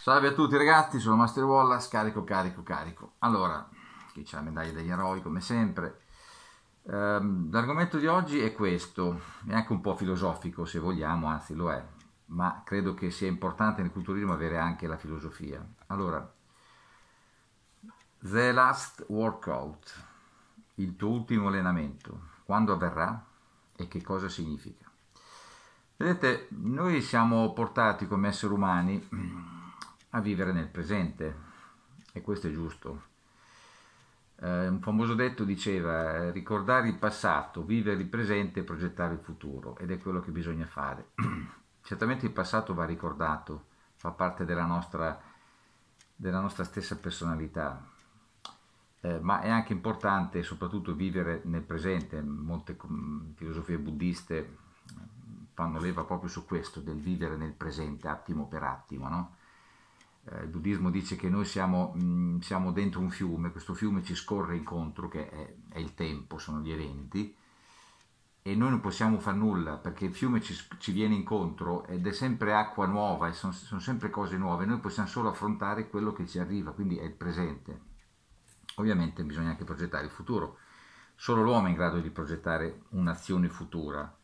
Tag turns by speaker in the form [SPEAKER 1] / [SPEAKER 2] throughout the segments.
[SPEAKER 1] Salve a tutti ragazzi, sono Master Wallace, carico, carico, carico. Allora, qui c'è la medaglia degli eroi come sempre. Ehm, l'argomento di oggi è questo, è anche un po' filosofico se vogliamo, anzi lo è, ma credo che sia importante nel culturismo avere anche la filosofia. Allora, The Last Workout, il tuo ultimo allenamento, quando avverrà e che cosa significa? Vedete, noi siamo portati come esseri umani a vivere nel presente e questo è giusto. Eh, un famoso detto diceva eh, ricordare il passato, vivere il presente e progettare il futuro ed è quello che bisogna fare. Certamente il passato va ricordato, fa parte della nostra, della nostra stessa personalità, eh, ma è anche importante soprattutto vivere nel presente. Molte mm, filosofie buddiste eh, fanno leva proprio su questo, del vivere nel presente, attimo per attimo, no? Eh, il buddismo dice che noi siamo, mh, mm, siamo, dentro un fiume, questo fiume ci scorre incontro, che è, è, il tempo, sono gli eventi, e noi non possiamo fare nulla perché il fiume ci, ci viene incontro ed è sempre acqua nuova, e sono, sono sempre cose nuove, noi possiamo solo affrontare quello che ci arriva, quindi è il presente. Ovviamente bisogna anche progettare il futuro, solo l'uomo è in grado di progettare un'azione futura,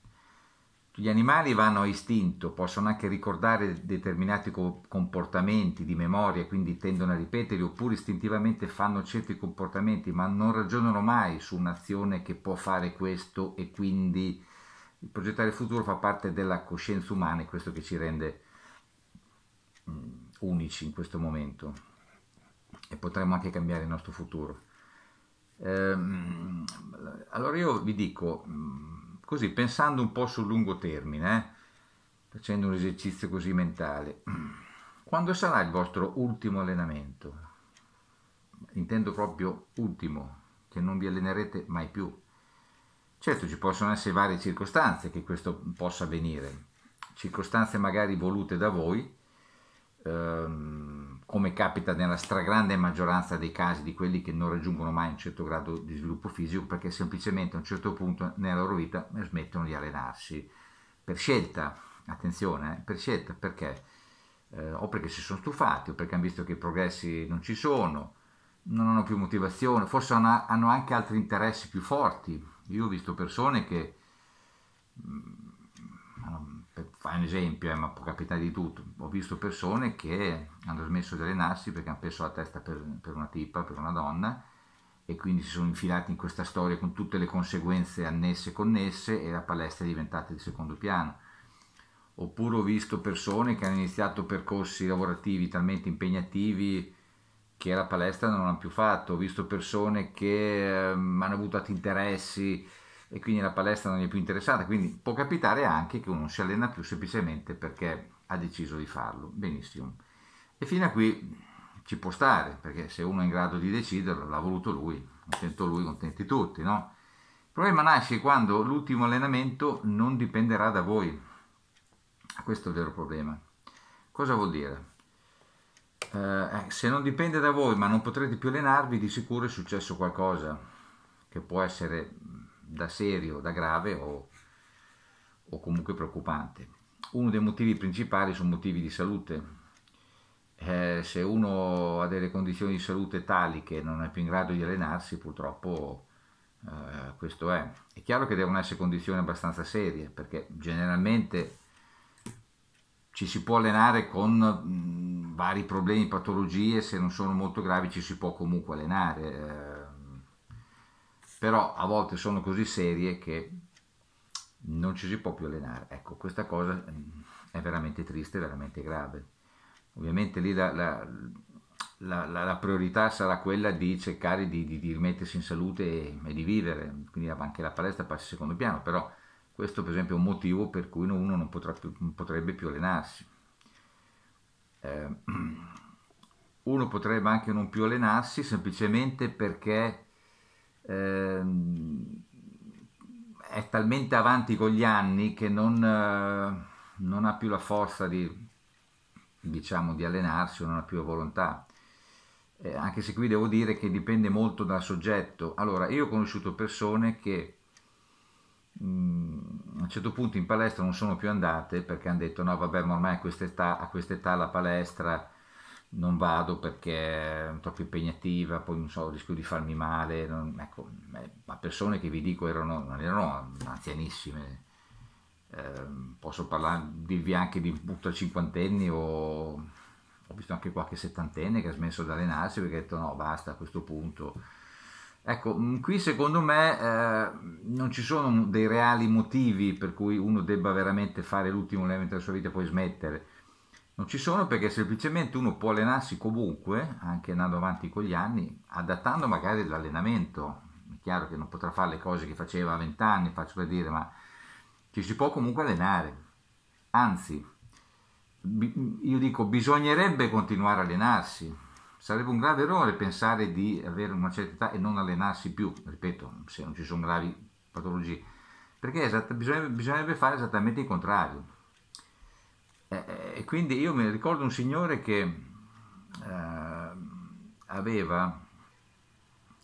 [SPEAKER 1] gli animali vanno a istinto, possono anche ricordare determinati co- comportamenti di memoria, quindi tendono a ripeterli, oppure istintivamente fanno certi comportamenti, ma non ragionano mai su un'azione che può fare questo e quindi il progettare il futuro fa parte della coscienza umana, e questo che ci rende um, unici in questo momento e potremmo anche cambiare il nostro futuro. Ehm, allora io vi dico mm, così pensando un po' sul lungo termine, eh? facendo un esercizio così mentale. Quando sarà il vostro ultimo allenamento? Intendo proprio ultimo, che non vi allenerete mai più. Certo, ci possono essere varie circostanze che questo possa avvenire, circostanze magari volute da voi, ehm, come capita nella stragrande maggioranza dei casi di quelli che non raggiungono mai un certo grado di sviluppo fisico perché semplicemente a un certo punto nella loro vita smettono di allenarsi per scelta, attenzione, eh, per scelta perché eh, o perché si sono stufati o perché hanno visto che i progressi non ci sono, non hanno più motivazione, forse hanno, hanno anche altri interessi più forti. Io ho visto persone che mh, mm, fai un esempio, eh, ma può capitare di tutto. Ho visto persone che hanno smesso di allenarsi perché hanno perso la testa per, per una tipa, per una donna, e quindi si sono infilati in questa storia con tutte le conseguenze annesse e connesse e la palestra è diventata di secondo piano. Oppure ho visto persone che hanno iniziato percorsi lavorativi talmente impegnativi che la palestra non l'hanno più fatto. Ho visto persone che eh, hanno avuto altri interessi e quindi la palestra non gli è più interessata, quindi può capitare anche che uno si allena più semplicemente perché ha deciso di farlo. Benissimo. E fino a qui ci può stare, perché se uno è in grado di deciderlo, l'ha voluto lui, contento lui, contenti tutti, no? Il problema nasce quando l'ultimo allenamento non dipenderà da voi. Questo è il vero problema. Cosa vuol dire? Eh, eh se non dipende da voi, ma non potrete più allenarvi, di sicuro è successo qualcosa che può essere da serio, da grave o, o comunque preoccupante. Uno dei motivi principali sono motivi di salute. Eh, se uno ha delle condizioni di salute tali che non è più in grado di allenarsi, purtroppo eh, questo è. È chiaro che devono essere condizioni abbastanza serie, perché generalmente ci si può allenare con mh, vari problemi, patologie, se non sono molto gravi ci si può comunque allenare. Eh, però a volte sono così serie che non ci si può più allenare. Ecco, questa cosa mm, è veramente triste, veramente grave. Ovviamente lì la, la, la, la priorità sarà quella di cercare di, di, di rimettersi in salute e, e, di vivere, quindi anche la palestra passa in secondo piano, però questo per esempio è un motivo per cui uno non, potrà più, non potrebbe più allenarsi. Eh, uno potrebbe anche non più allenarsi semplicemente perché ehm, è talmente avanti con gli anni che non, eh, non ha più la forza di, diciamo, di allenarsi o non ha più la volontà. Eh, anche se qui devo dire che dipende molto dal soggetto. Allora, io ho conosciuto persone che mm, a un certo punto in palestra non sono più andate perché hanno detto no vabbè ma ormai a quest'età, a quest'età la palestra non vado perché è troppo impegnativa, poi non so, rischio di farmi male. Non, ecco, ma persone che vi dico erano, non erano anzianissime. Eh, posso parlare, dirvi anche di a cinquantenni o ho visto anche qualche settantenne che ha smesso di allenarsi perché ha detto no, basta a questo punto. Ecco, mm, qui secondo me eh, non ci sono dei reali motivi per cui uno debba veramente fare l'ultimo allenamento della sua vita e poi smettere non ci sono perché semplicemente uno può allenarsi comunque, anche andando avanti con gli anni, adattando magari l'allenamento. È chiaro che non potrà fare le cose che faceva a vent'anni, faccio per dire, ma ci si può comunque allenare. Anzi, io dico, bisognerebbe continuare a allenarsi. Sarebbe un grave errore pensare di avere una certa età e non allenarsi più, ripeto, se non ci sono gravi patologie, perché bisognerebbe fare esattamente il contrario e quindi io mi ricordo un signore che eh, aveva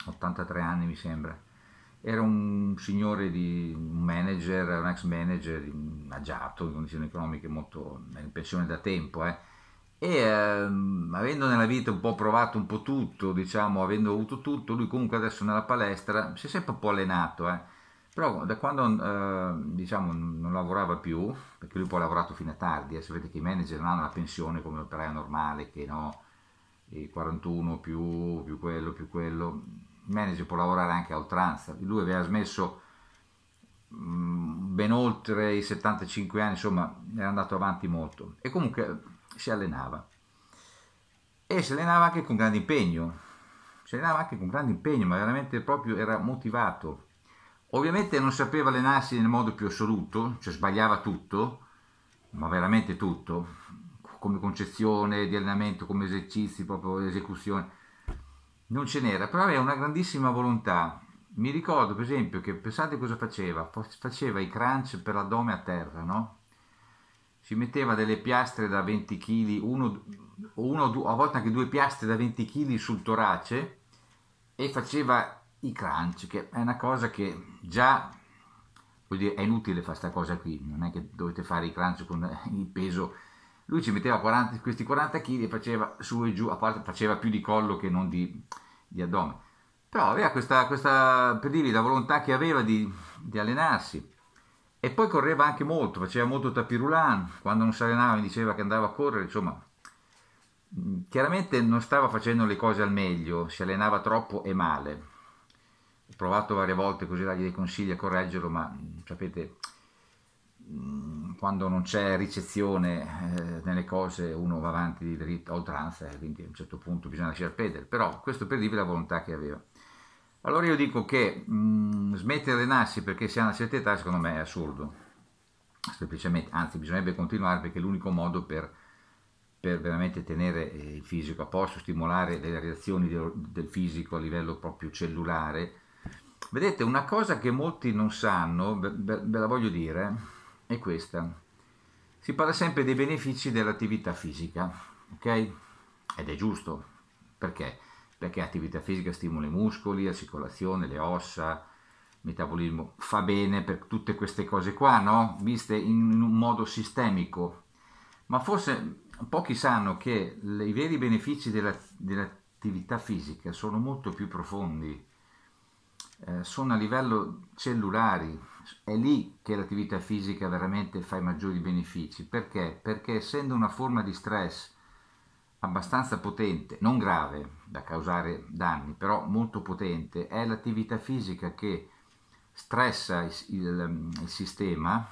[SPEAKER 1] 83 anni mi sembra, era un signore di un manager, un ex manager agiato in condizioni economiche molto in pensione da tempo eh. e eh, avendo nella vita un po' provato un po' tutto, diciamo, avendo avuto tutto, lui comunque adesso nella palestra si è sempre un po' allenato eh però da quando eh, diciamo, non lavorava più, perché lui poi ha lavorato fino a tardi, eh, sapete che i manager non hanno la pensione come operaio normale, che no, i 41 più, più quello, più quello, il manager può lavorare anche a oltranza, lui aveva smesso mm, ben oltre i 75 anni, insomma era andato avanti molto e comunque si allenava e si allenava anche con grande impegno, si allenava anche con grande impegno, ma veramente proprio era motivato Ovviamente non sapeva allenarsi nel modo più assoluto, cioè sbagliava tutto, ma veramente tutto, come concezione di allenamento, come esercizi, proprio esecuzione. Non ce n'era, però aveva una grandissima volontà. Mi ricordo per esempio che pensate cosa faceva, faceva i crunch per l'addome a terra, no? Si metteva delle piastre da 20 kg, uno, uno a volte anche due piastre da 20 kg sul torace e faceva i crunch, che è una cosa che già vuol dire, è inutile fare questa cosa qui, non è che dovete fare i crunch con il peso. Lui ci metteva 40, questi 40 kg e faceva su e giù, a parte faceva più di collo che non di, di addome. Però aveva questa, questa, per dire, la volontà che aveva di, di allenarsi. E poi correva anche molto, faceva molto tapirulan, quando non si allenava mi diceva che andava a correre, insomma, chiaramente non stava facendo le cose al meglio, si allenava troppo e male ho provato varie volte così a dargli dei consigli a correggerlo, ma sapete, quando non c'è ricezione eh, nelle cose uno va avanti di dritto a oltranza e eh, quindi a un certo punto bisogna lasciar perdere, però questo per dirvi la volontà che aveva. Allora io dico che mh, smettere di allenarsi perché si ha una certa età secondo me è assurdo, semplicemente, anzi bisognerebbe continuare perché è l'unico modo per, per, veramente tenere eh, il fisico a posto, stimolare le reazioni del, del fisico a livello proprio cellulare, Vedete, una cosa che molti non sanno, ve la voglio dire, è questa. Si parla sempre dei benefici dell'attività fisica, ok? Ed è giusto, perché? Perché attività fisica stimola i muscoli, la circolazione, le ossa, il metabolismo, fa bene per tutte queste cose qua, no? Viste in un modo sistemico. Ma forse pochi sanno che i veri benefici dell'attività fisica sono molto più profondi eh, sono a livello cellulari, è lì che l'attività fisica veramente fa i maggiori benefici. Perché? Perché essendo una forma di stress abbastanza potente, non grave da causare danni, però molto potente, è l'attività fisica che stressa il, il, il sistema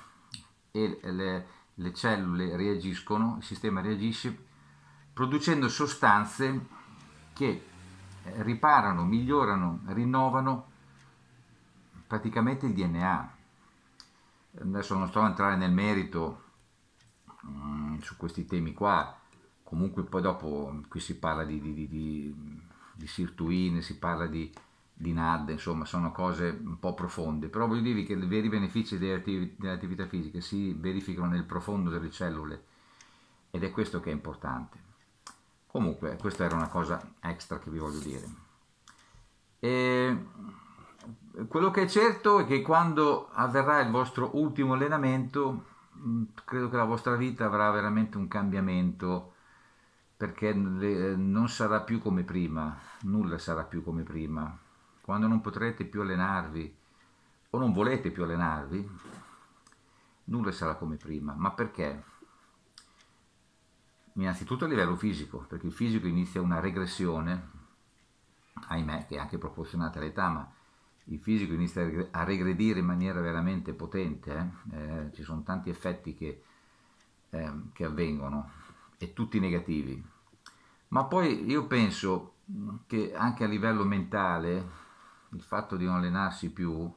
[SPEAKER 1] e le, le cellule reagiscono, il sistema reagisce producendo sostanze che eh, riparano, migliorano, rinnovano praticamente il DNA. Adesso non sto a entrare nel merito mh, mm, su questi temi qua, comunque poi dopo mm, qui si parla di, di, di, di sirtuine, si parla di, di NAD, insomma sono cose un po' profonde, però voglio dirvi che i veri benefici dell'attività fisica si verificano nel profondo delle cellule ed è questo che è importante. Comunque questa era una cosa extra che vi voglio dire. E quello che è certo è che quando avverrà il vostro ultimo allenamento, mm, credo che la vostra vita avrà veramente un cambiamento perché eh, non sarà più come prima, nulla sarà più come prima. Quando non potrete più allenarvi o non volete più allenarvi, nulla sarà come prima. Ma perché? Innanzitutto a livello fisico, perché il fisico inizia una regressione, ahimè, che è anche proporzionata all'età, ma il fisico inizia a regredire in maniera veramente potente, eh? Eh, ci sono tanti effetti che, eh, che, avvengono e tutti negativi. Ma poi io penso che anche a livello mentale il fatto di non allenarsi più,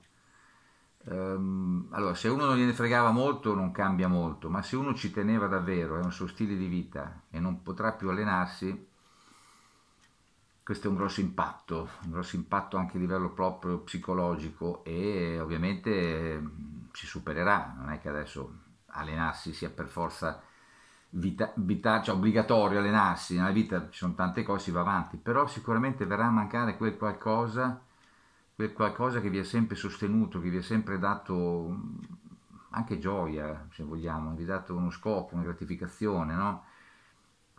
[SPEAKER 1] ehm, allora se uno non gliene fregava molto non cambia molto, ma se uno ci teneva davvero, è un suo stile di vita e non potrà più allenarsi, questo è un grosso impatto, un grosso impatto anche a livello proprio psicologico e ovviamente si supererà, non è che adesso allenarsi sia per forza vita, vita, cioè obbligatorio allenarsi, nella vita ci sono tante cose, si va avanti, però sicuramente verrà a mancare quel qualcosa, quel qualcosa che vi ha sempre sostenuto, che vi ha sempre dato anche gioia, se vogliamo, vi ha dato uno scopo, una gratificazione, no?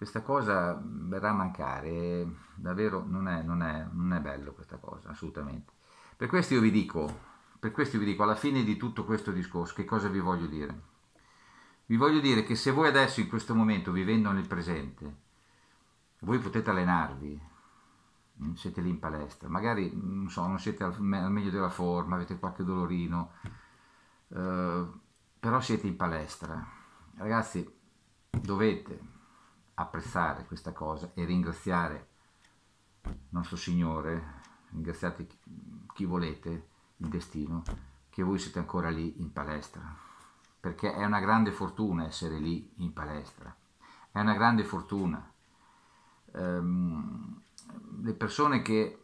[SPEAKER 1] questa cosa verrà a mancare, davvero non è, non, è, non è, bello questa cosa, assolutamente. Per questo io vi dico, per questo vi dico, alla fine di tutto questo discorso, che cosa vi voglio dire? Vi voglio dire che se voi adesso in questo momento, vivendo nel presente, voi potete allenarvi, mm, siete lì in palestra, magari non, so, non siete al, meglio della forma, avete qualche dolorino, eh, però siete in palestra. Ragazzi, dovete, apprezzare questa cosa e ringraziare nostro Signore, ringraziate chi volete, il destino, che voi siete ancora lì in palestra, perché è una grande fortuna essere lì in palestra, è una grande fortuna. Um, le persone che,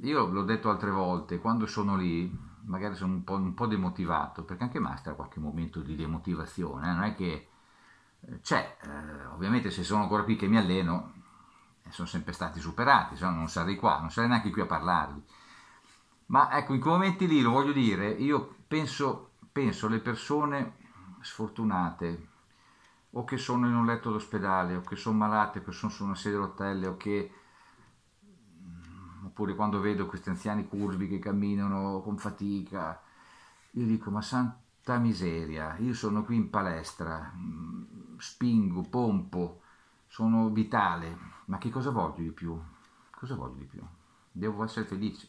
[SPEAKER 1] io l'ho detto altre volte, quando sono lì, magari sono un po', un po demotivato, perché anche Master ha qualche momento di demotivazione, eh, non è che cioè eh, ovviamente se sono ancora qui che mi alleno, eh, sono sempre stati superati, se no non sarei qua, non sarei neanche qui a parlarvi. Ma ecco, in quei momenti lì, lo voglio dire, io penso, penso alle persone sfortunate, o che sono in un letto d'ospedale, o che sono malate, o che sono su una sedia a rotelle, o che mm, oppure quando vedo questi anziani curvi che camminano con fatica, io dico, ma santo ta miseria, io sono qui in palestra, spingo, pompo, sono vitale, ma che cosa voglio di più? Cosa voglio di più? Devo essere felice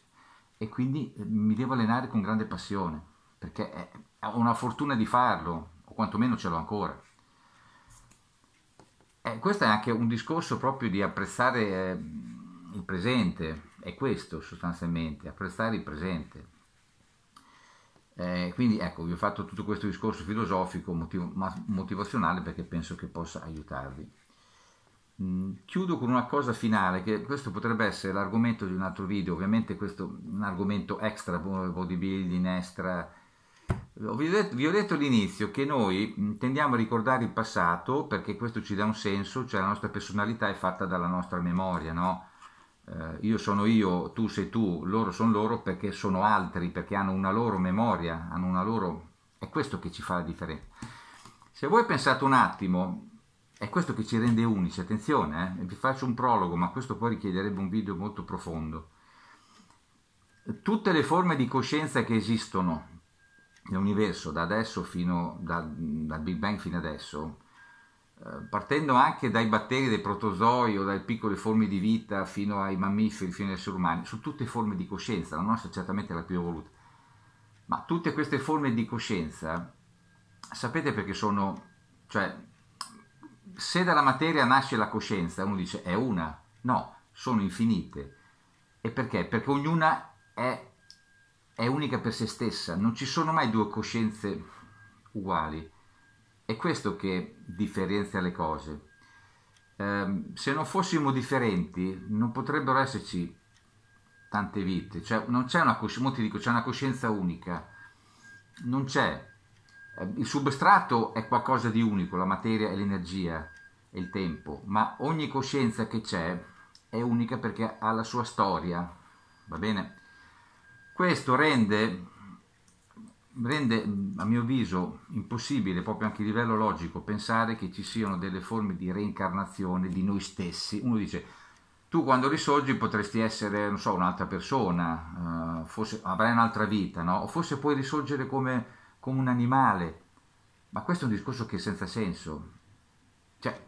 [SPEAKER 1] e quindi eh, mi devo allenare con grande passione, perché ho una fortuna di farlo, o quantomeno ce l'ho ancora. Eh, questo è anche un discorso proprio di apprezzare eh, il presente, è questo sostanzialmente, apprezzare il presente. Eh, quindi ecco, vi ho fatto tutto questo discorso filosofico, motiv- motivazionale, perché penso che possa aiutarvi. Mm, chiudo con una cosa finale, che questo potrebbe essere l'argomento di un altro video, ovviamente questo è un argomento extra, bodybuilding, extra... Vi ho, detto, vi ho detto all'inizio che noi mm, tendiamo a ricordare il passato perché questo ci dà un senso, cioè la nostra personalità è fatta dalla nostra memoria, no? eh, io sono io, tu sei tu, loro sono loro perché sono altri, perché hanno una loro memoria, hanno una loro... è questo che ci fa la differenza. Se voi pensate un attimo, è questo che ci rende unici, attenzione, eh? vi faccio un prologo, ma questo poi richiederebbe un video molto profondo. Tutte le forme di coscienza che esistono nell'universo, da adesso fino, da, dal Big Bang fino adesso, eh, partendo anche dai batteri, dai protozoi o dalle piccole forme di vita fino ai mammiferi, fino agli esseri umani, su tutte forme di coscienza, la nostra certamente la più evoluta, ma tutte queste forme di coscienza, sapete perché sono, cioè, se dalla materia nasce la coscienza, uno dice è una, no, sono infinite. E perché? Perché ognuna è, è unica per se stessa, non ci sono mai due coscienze uguali è questo che differenzia le cose. Eh, se non fossimo differenti non potrebbero esserci tante vite, cioè non c'è una coscienza, molti dicono c'è una coscienza unica, non c'è. Ehm, il substrato è qualcosa di unico, la materia è l'energia e il tempo, ma ogni coscienza che c'è è unica perché ha la sua storia, va bene? Questo rende rende mm, a mio avviso impossibile proprio anche a livello logico pensare che ci siano delle forme di reincarnazione di noi stessi. Uno dice tu quando risorgi potresti essere, non so, un'altra persona, eh, forse avrai un'altra vita, no? O forse puoi risorgere come, come un animale. Ma questo è un discorso che è senza senso. Cioè,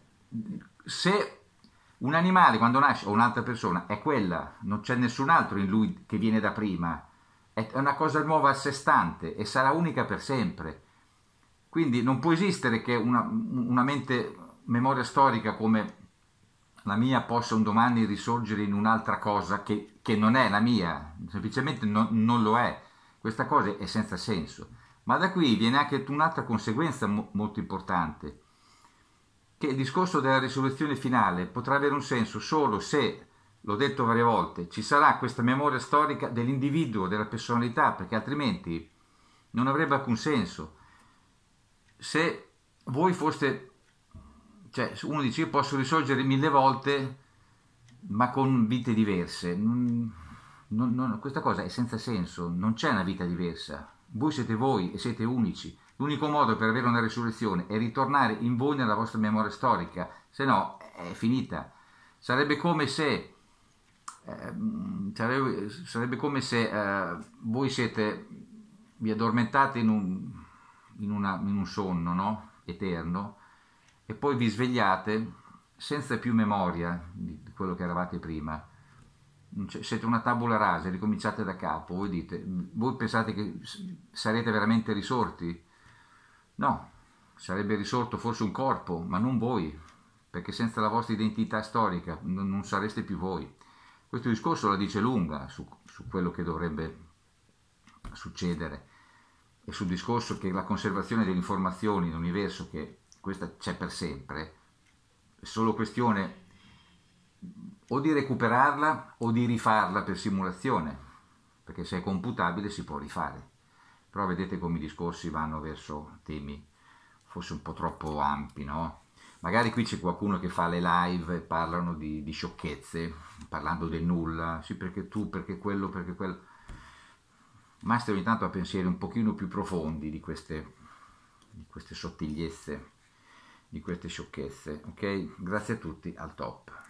[SPEAKER 1] se un animale quando nasce, o un'altra persona, è quella, non c'è nessun altro in lui che viene da prima, è una cosa nuova a sé stante e sarà unica per sempre. Quindi non può esistere che una, una mente, memoria storica come la mia possa un domani risorgere in un'altra cosa che, che, non è la mia, semplicemente no, non lo è. Questa cosa è senza senso. Ma da qui viene anche un'altra conseguenza mo molto importante, che il discorso della risoluzione finale potrà avere un senso solo se l'ho detto varie volte, ci sarà questa memoria storica dell'individuo, della personalità, perché altrimenti non avrebbe alcun senso. Se voi foste, cioè uno dice io posso risorgere mille volte, ma con vite diverse, non, non, questa cosa è senza senso, non c'è una vita diversa, voi siete voi e siete unici. L'unico modo per avere una risurrezione è ritornare in voi nella vostra memoria storica, se no è finita. Sarebbe come se eh, sarebbe come se eh, voi siete, vi addormentate in un, in una, in un sonno no? eterno e poi vi svegliate senza più memoria di quello che eravate prima siete una tabula rasa, ricominciate da capo, voi dite, voi pensate che sarete veramente risorti? No, sarebbe risorto forse un corpo, ma non voi, perché senza la vostra identità storica non sareste più voi. Questo discorso la dice lunga su, su quello che dovrebbe succedere e sul discorso che la conservazione delle informazioni in universo, che questa c'è per sempre, è solo questione o di recuperarla o di rifarla per simulazione, perché se è computabile si può rifare. Però vedete come i discorsi vanno verso temi forse un po' troppo ampi, no? Magari qui c'è qualcuno che fa le live e parlano di, di sciocchezze, parlando del nulla, sì perché tu, perché quello, perché quello. Ma ogni tanto a pensieri un pochino più profondi di queste, di queste sottigliezze, di queste sciocchezze. Ok? Grazie a tutti, al top.